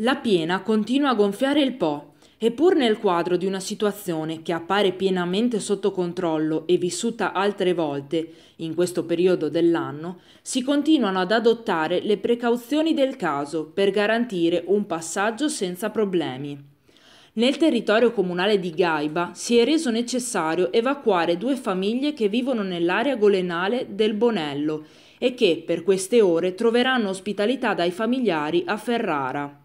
La piena continua a gonfiare il Po Eppur nel quadro di una situazione che appare pienamente sotto controllo e vissuta altre volte, in questo periodo dell'anno, si continuano ad adottare le precauzioni del caso per garantire un passaggio senza problemi. Nel territorio comunale di Gaiba si è reso necessario evacuare due famiglie che vivono nell'area golenale del Bonello e che per queste ore troveranno ospitalità dai familiari a Ferrara.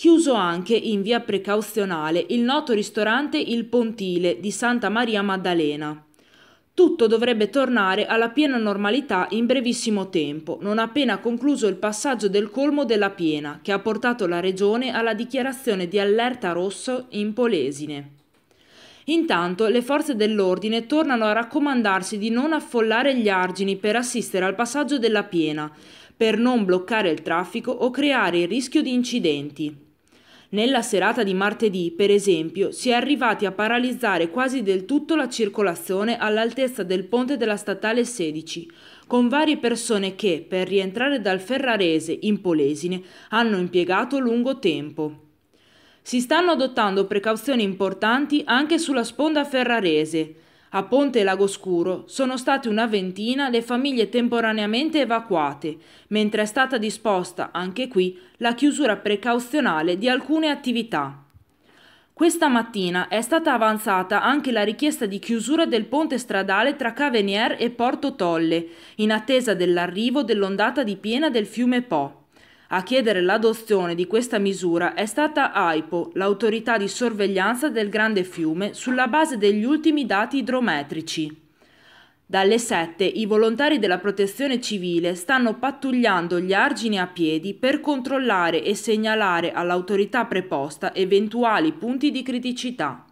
Chiuso anche in via precauzionale il noto ristorante Il Pontile di Santa Maria Maddalena. Tutto dovrebbe tornare alla piena normalità in brevissimo tempo, non appena concluso il passaggio del colmo della piena, che ha portato la regione alla dichiarazione di allerta rosso in Polesine. Intanto le forze dell'ordine tornano a raccomandarsi di non affollare gli argini per assistere al passaggio della piena, per non bloccare il traffico o creare il rischio di incidenti. Nella serata di martedì, per esempio, si è arrivati a paralizzare quasi del tutto la circolazione all'altezza del ponte della statale 16, con varie persone che, per rientrare dal Ferrarese in Polesine, hanno impiegato lungo tempo. Si stanno adottando precauzioni importanti anche sulla sponda ferrarese, a Ponte Lagoscuro sono state una ventina le famiglie temporaneamente evacuate, mentre è stata disposta anche qui la chiusura precauzionale di alcune attività. Questa mattina è stata avanzata anche la richiesta di chiusura del ponte stradale tra Cavenier e Porto Tolle, in attesa dell'arrivo dell'ondata di piena del fiume Po. A chiedere l'adozione di questa misura è stata AIPO, l'autorità di sorveglianza del Grande Fiume, sulla base degli ultimi dati idrometrici. Dalle 7 i volontari della protezione civile stanno pattugliando gli argini a piedi per controllare e segnalare all'autorità preposta eventuali punti di criticità.